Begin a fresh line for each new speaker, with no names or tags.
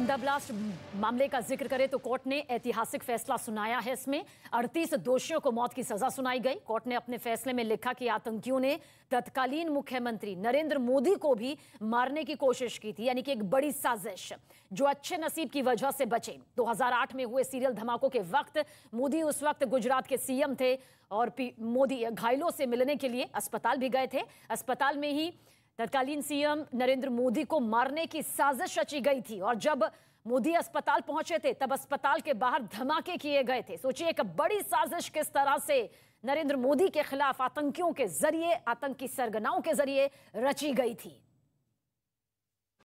Nanda blast मामले का जिक्र करें तो कोर्ट ने ऐतिहासिक फैसला सुनाया है इसमें 38 दोषियों को मौत की सजा सुनाई गई कोर्ट ने अपने फैसले में लिखा कि आतंकियों ने तत्कालीन मुख्यमंत्री नरेंद्र मोदी को भी मारने की कोशिश की थी यानी कि एक बड़ी साजिश जो अच्छे नसीब की वजह से बचे 2008 में हुए सीरियल धमाकों के वक्त मोदी उस वक्त गुजरात के सीएम थे और मोदी घायलों से मिलने के लिए अस्पताल भी गए थे अस्पताल में ही तत्कालीन सीएम नरेंद्र मोदी को मारने की साजिश रची गई थी और जब मोदी अस्पताल पहुंचे थे तब अस्पताल के बाहर धमाके किए गए थे सोचिए एक बड़ी साजिश किस तरह से नरेंद्र मोदी के खिलाफ आतंकियों के जरिए आतंकी सरगनाओं के जरिए रची गई थी